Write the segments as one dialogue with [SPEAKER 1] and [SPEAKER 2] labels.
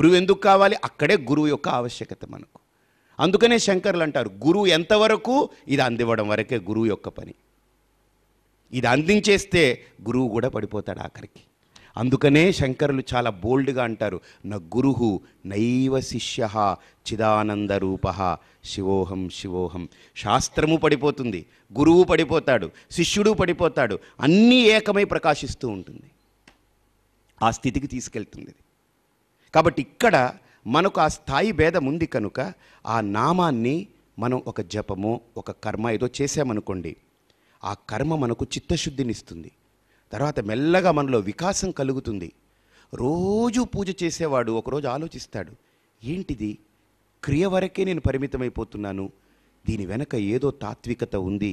[SPEAKER 1] గురువు ఎందుకు కావాలి అక్కడే గురువు యొక్క ఆవశ్యకత మనకు అందుకనే శంకర్లు అంటారు గురువు ఎంతవరకు ఇది అందివ్వడం వరకే గురువు యొక్క పని ఇది అందించేస్తే గురువు కూడా పడిపోతాడు ఆఖరికి అందుకనే శంకరులు చాలా బోల్డ్గా అంటారు నా గురు నైవ శిష్య చిదానందరూప శివోహం శివోహం శాస్త్రము పడిపోతుంది గురువు పడిపోతాడు శిష్యుడు పడిపోతాడు అన్నీ ఏకమై ప్రకాశిస్తూ ఉంటుంది ఆ స్థితికి తీసుకెళ్తుంది కాబట్టి ఇక్కడ మనకు ఆ స్థాయి భేదం ఉంది కనుక ఆ నామాన్ని మనం ఒక జపము ఒక కర్మ ఏదో చేసామనుకోండి ఆ కర్మ మనకు చిత్తశుద్ధినిస్తుంది తర్వాత మెల్లగా మనలో వికాసం కలుగుతుంది రోజు పూజ చేసేవాడు ఒకరోజు ఆలోచిస్తాడు ఏంటిది క్రియ వరకే నేను పరిమితమైపోతున్నాను దీని వెనక ఏదో తాత్వికత ఉంది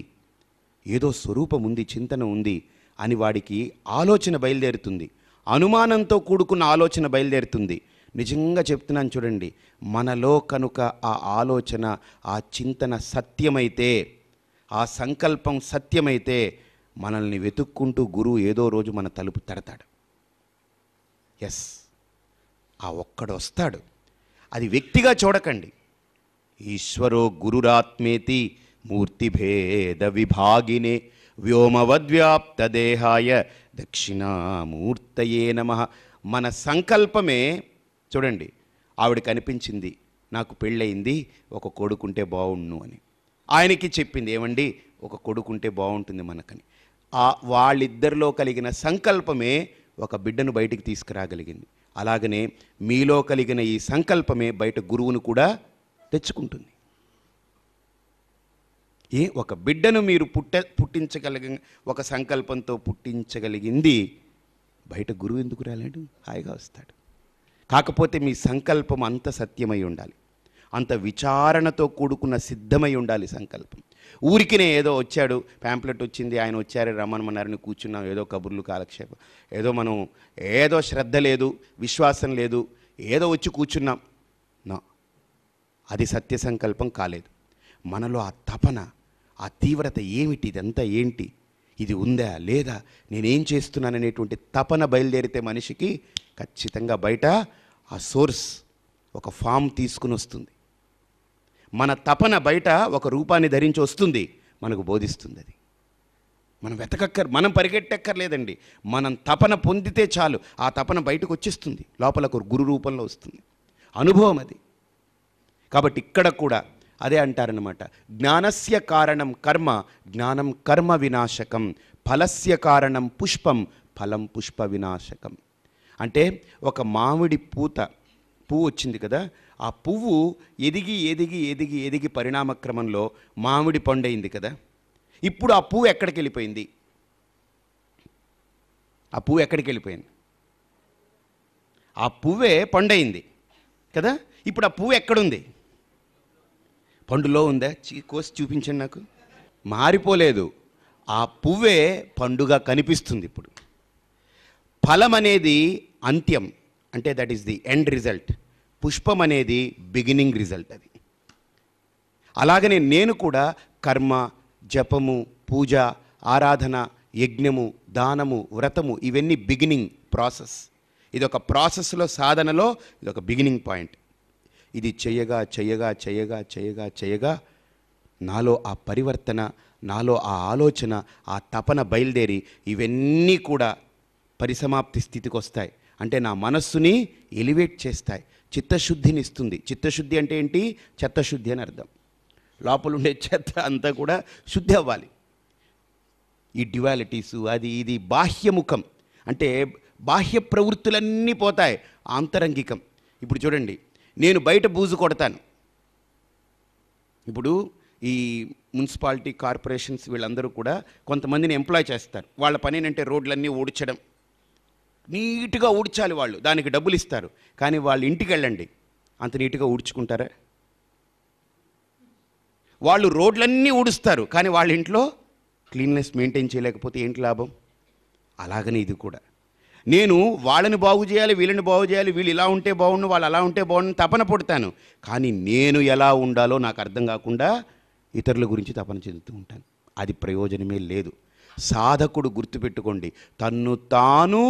[SPEAKER 1] ఏదో స్వరూపం ఉంది చింతన ఉంది అని వాడికి ఆలోచన బయలుదేరుతుంది అనుమానంతో కూడుకున్న ఆలోచన బయలుదేరుతుంది నిజంగా చెప్తున్నాను చూడండి మనలో కనుక ఆ ఆలోచన ఆ చింతన సత్యమైతే ఆ సంకల్పం సత్యమైతే మనల్ని వెతుక్కుంటూ గురువు ఏదో రోజు మన తలుపు తడతాడు ఎస్ ఆ ఒక్కడు వస్తాడు అది వ్యక్తిగా చూడకండి ఈశ్వరో గురురాత్మేతి మూర్తి భేద విభాగినే వ్యోమవద్వ్యాప్తదేహాయ దక్షిణామూర్తయే నమ మన సంకల్పమే చూడండి ఆవిడ కనిపించింది నాకు పెళ్ళయింది ఒక కొడుకుంటే బాగుండు అని ఆయనకి చెప్పింది ఏమండి ఒక కొడుకుంటే బాగుంటుంది మనకని ఆ వాళ్ళిద్దరిలో కలిగిన సంకల్పమే ఒక బిడ్డను బయటికి తీసుకురాగలిగింది అలాగనే మీలో కలిగిన ఈ సంకల్పమే బయట గురువును కూడా తెచ్చుకుంటుంది ఏ ఒక బిడ్డను మీరు పుట్ట పుట్టించగలిగి ఒక సంకల్పంతో పుట్టించగలిగింది బయట గురువు ఎందుకు రాలేడు హాయిగా వస్తాడు కాకపోతే మీ సంకల్పం అంత సత్యమై ఉండాలి అంత విచారణతో కూడుకున్న సిద్ధమై ఉండాలి సంకల్పం ఊరికినే ఏదో వచ్చాడు ప్యాంప్లెట్ వచ్చింది ఆయన వచ్చారు రమ్మనమన్నారని కూర్చున్నాం ఏదో కబుర్లు కాలక్షేపం ఏదో మనం ఏదో శ్రద్ధ లేదు విశ్వాసం లేదు ఏదో వచ్చి కూర్చున్నాం నా అది సత్య సంకల్పం కాలేదు మనలో ఆ తపన ఆ తీవ్రత ఏమిటి ఇదంతా ఏంటి ఇది ఉందా లేదా నేనేం చేస్తున్నాననేటువంటి తపన బయలుదేరితే మనిషికి ఖచ్చితంగా బయట ఆ సోర్స్ ఒక ఫామ్ తీసుకుని వస్తుంది మన తపన బయట ఒక రూపాన్ని ధరించి వస్తుంది మనకు బోధిస్తుంది అది మనం వెతకక్కర్ మనం పరిగెట్టక్కర్లేదండి మనం తపన పొందితే చాలు ఆ తపన బయటకు వచ్చేస్తుంది ఒక గురు రూపంలో వస్తుంది అనుభవం అది కాబట్టి ఇక్కడ కూడా అదే అంటారనమాట జ్ఞానస్య కారణం కర్మ జ్ఞానం కర్మ వినాశకం ఫలస్య కారణం పుష్పం ఫలం పుష్ప వినాశకం అంటే ఒక మామిడి పూత పువ్వు వచ్చింది కదా ఆ పువ్వు ఎదిగి ఎదిగి ఎదిగి ఎదిగి పరిణామక్రమంలో మామిడి పండయింది కదా ఇప్పుడు ఆ పువ్వు ఎక్కడికి వెళ్ళిపోయింది ఆ పువ్వు ఎక్కడికి వెళ్ళిపోయింది ఆ పువ్వే పండయింది కదా ఇప్పుడు ఆ పువ్వు ఎక్కడుంది పండులో ఉందా కోసి చూపించండి నాకు మారిపోలేదు ఆ పువ్వే పండుగ కనిపిస్తుంది ఇప్పుడు ఫలం అనేది అంత్యం అంటే that is the end result పుష్పం అనేది బిగినింగ్ రిజల్ట్ అది అలాగనే నేను కూడా కర్మ జపము పూజ ఆరాధన యజ్ఞము దానము వ్రతము ఇవన్నీ బిగినింగ్ ప్రాసెస్ ఇది ఒక ప్రాసెస్లో సాధనలో ఇది ఒక బిగినింగ్ పాయింట్ ఇది చేయగా చేయగా చేయగా చేయగా చేయగా నాలో ఆ పరివర్తన నాలో ఆ ఆలోచన ఆ తపన బయలుదేరి ఇవన్నీ కూడా పరిసమాప్తి స్థితికి వస్తాయి అంటే నా మనస్సుని ఎలివేట్ చేస్తాయి చిత్తశుద్ధిని ఇస్తుంది చిత్తశుద్ధి అంటే ఏంటి చెత్తశుద్ధి అని అర్థం లోపల ఉండే చెత్త అంతా కూడా శుద్ధి అవ్వాలి ఈ డివాలిటీస్ అది ఇది బాహ్యముఖం అంటే బాహ్య ప్రవృత్తులన్నీ పోతాయి ఆంతరంగికం ఇప్పుడు చూడండి నేను బయట బూజు కొడతాను ఇప్పుడు ఈ మున్సిపాలిటీ కార్పొరేషన్స్ వీళ్ళందరూ కూడా కొంతమందిని ఎంప్లాయ్ చేస్తారు వాళ్ళ పని ఏంటంటే రోడ్లన్నీ ఊడ్చడం నీట్గా ఊడ్చాలి వాళ్ళు దానికి డబ్బులు ఇస్తారు కానీ వాళ్ళు ఇంటికి వెళ్ళండి అంత నీట్గా ఊడ్చుకుంటారా వాళ్ళు రోడ్లన్నీ ఊడుస్తారు కానీ వాళ్ళ ఇంట్లో క్లీన్నెస్ మెయింటైన్ చేయలేకపోతే ఏంటి లాభం అలాగనే ఇది కూడా నేను వాళ్ళని బాగు చేయాలి వీళ్ళని బాగు చేయాలి వీళ్ళు ఇలా ఉంటే బాగుండు వాళ్ళు అలా ఉంటే బాగుండు తపన పుడతాను కానీ నేను ఎలా ఉండాలో నాకు అర్థం కాకుండా ఇతరుల గురించి తపన చెందుతూ ఉంటాను అది ప్రయోజనమే లేదు సాధకుడు గుర్తుపెట్టుకోండి తన్ను తాను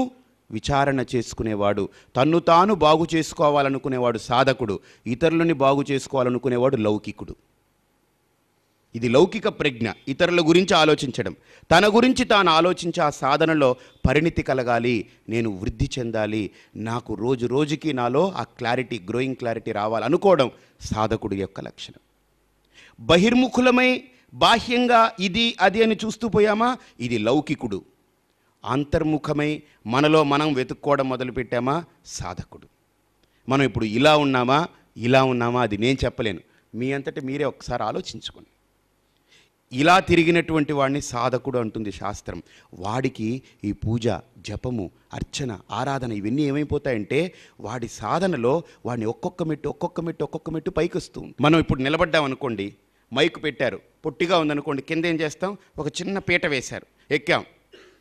[SPEAKER 1] విచారణ చేసుకునేవాడు తన్ను తాను బాగు చేసుకోవాలనుకునేవాడు సాధకుడు ఇతరులని బాగు చేసుకోవాలనుకునేవాడు లౌకికుడు ఇది లౌకిక ప్రజ్ఞ ఇతరుల గురించి ఆలోచించడం తన గురించి తాను ఆలోచించి ఆ సాధనలో పరిణితి కలగాలి నేను వృద్ధి చెందాలి నాకు రోజు రోజుకి నాలో ఆ క్లారిటీ గ్రోయింగ్ క్లారిటీ రావాలనుకోవడం సాధకుడి యొక్క లక్షణం బహిర్ముఖులమై బాహ్యంగా ఇది అది అని చూస్తూ పోయామా ఇది లౌకికుడు అంతర్ముఖమై మనలో మనం వెతుక్కోవడం మొదలుపెట్టామా సాధకుడు మనం ఇప్పుడు ఇలా ఉన్నామా ఇలా ఉన్నామా అది నేను చెప్పలేను మీ అంతటి మీరే ఒకసారి ఆలోచించుకోండి ఇలా తిరిగినటువంటి వాడిని సాధకుడు అంటుంది శాస్త్రం వాడికి ఈ పూజ జపము అర్చన ఆరాధన ఇవన్నీ ఏమైపోతాయంటే వాడి సాధనలో వాడిని ఒక్కొక్క మెట్టు ఒక్కొక్క మెట్టు ఒక్కొక్క మెట్టు పైకి వస్తుంది మనం ఇప్పుడు నిలబడ్డాం అనుకోండి మైకు పెట్టారు పొట్టిగా ఉందనుకోండి కింద ఏం చేస్తాం ఒక చిన్న పీట వేశారు ఎక్కాం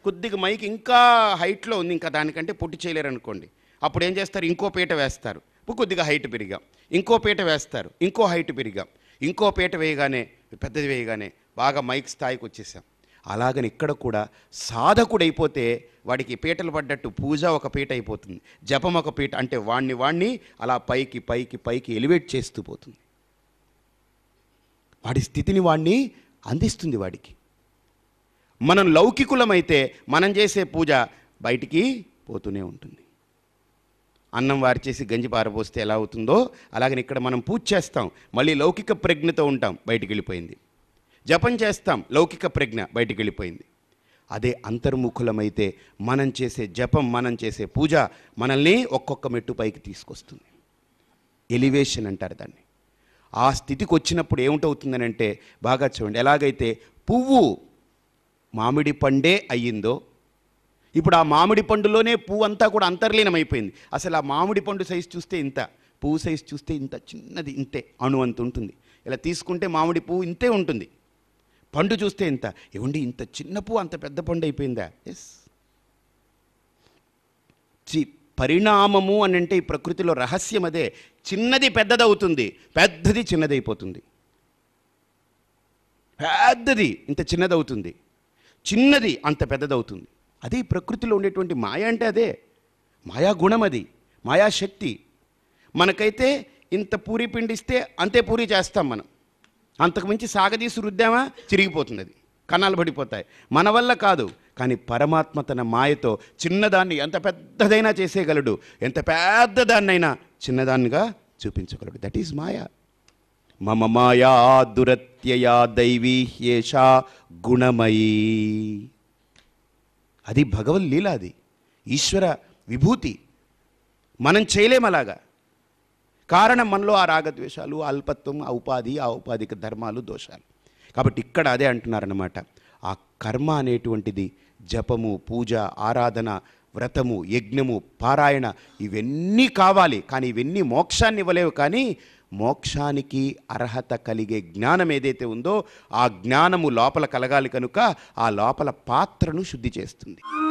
[SPEAKER 1] కొద్దిగా మైక్ ఇంకా హైట్లో ఉంది ఇంకా దానికంటే పొట్టి చేయలేరు అనుకోండి అప్పుడు ఏం చేస్తారు ఇంకో పీట వేస్తారు కొద్దిగా హైట్ పెరిగాం ఇంకో పీట వేస్తారు ఇంకో హైట్ పెరిగాం ఇంకో పీట వేయగానే పెద్దది వేయగానే బాగా మైక్ స్థాయికి వచ్చేసాం అలాగని ఇక్కడ కూడా సాధకుడైపోతే వాడికి పీటలు పడ్డట్టు పూజ ఒక పీట అయిపోతుంది జపం ఒక పీట అంటే వాణ్ణి వాణ్ణి అలా పైకి పైకి పైకి ఎలివేట్ చేస్తూ పోతుంది వాడి స్థితిని వాణ్ణి అందిస్తుంది వాడికి మనం లౌకికులమైతే మనం చేసే పూజ బయటికి పోతూనే ఉంటుంది అన్నం వారి చేసి గంజి పారబోస్తే ఎలా అవుతుందో అలాగని ఇక్కడ మనం పూజ చేస్తాం మళ్ళీ లౌకిక ప్రజ్ఞతో ఉంటాం బయటికి వెళ్ళిపోయింది జపం చేస్తాం లౌకిక ప్రజ్ఞ బయటికి వెళ్ళిపోయింది అదే అంతర్ముఖులమైతే మనం చేసే జపం మనం చేసే పూజ మనల్ని ఒక్కొక్క మెట్టు పైకి తీసుకొస్తుంది ఎలివేషన్ అంటారు దాన్ని ఆ స్థితికి వచ్చినప్పుడు ఏమిటవుతుందని అంటే బాగా చూడండి ఎలాగైతే పువ్వు మామిడి పండే అయ్యిందో ఇప్పుడు ఆ మామిడి పండులోనే పువ్వు అంతా కూడా అంతర్లీనమైపోయింది అసలు ఆ మామిడి పండు సైజు చూస్తే ఇంత పువ్వు సైజు చూస్తే ఇంత చిన్నది ఇంతే అణు అంత ఉంటుంది ఇలా తీసుకుంటే మామిడి పువ్వు ఇంతే ఉంటుంది పండు చూస్తే ఇంత ఏమండి ఇంత చిన్న పువ్వు అంత పెద్ద పండు అయిపోయిందా ఎస్ చి పరిణామము అని అంటే ఈ ప్రకృతిలో రహస్యం అదే చిన్నది పెద్దదవుతుంది పెద్దది చిన్నదైపోతుంది పెద్దది ఇంత చిన్నదవుతుంది చిన్నది అంత పెద్దదవుతుంది అది ప్రకృతిలో ఉండేటువంటి మాయ అంటే అదే మాయా గుణం అది మాయాశక్తి మనకైతే ఇంత పూరి పిండిస్తే అంతే పూరి చేస్తాం మనం అంతకుమించి సాగదీసి రుద్దామా చిరిగిపోతుంది అది కణాలు పడిపోతాయి మన వల్ల కాదు కానీ పరమాత్మ తన మాయతో చిన్నదాన్ని ఎంత పెద్దదైనా చేసేయగలడు ఎంత పెద్దదాన్నైనా చిన్నదాన్నిగా చూపించగలడు దట్ ఈజ్ మాయ మమ మాయా దురత్యయా దైవీహ్యేషా గుణమయీ అది భగవల్లీల అది ఈశ్వర విభూతి మనం చేయలేమలాగా అలాగా కారణం మనలో ఆ రాగద్వేషాలు అల్పత్వం ఆ ఉపాధి ఆ ఉపాధిక ధర్మాలు దోషాలు కాబట్టి ఇక్కడ అదే అంటున్నారనమాట ఆ కర్మ అనేటువంటిది జపము పూజ ఆరాధన వ్రతము యజ్ఞము పారాయణ ఇవన్నీ కావాలి కానీ ఇవన్నీ మోక్షాన్ని ఇవ్వలేవు కానీ మోక్షానికి అర్హత కలిగే జ్ఞానం ఏదైతే ఉందో ఆ జ్ఞానము లోపల కలగాలి కనుక ఆ లోపల పాత్రను శుద్ధి చేస్తుంది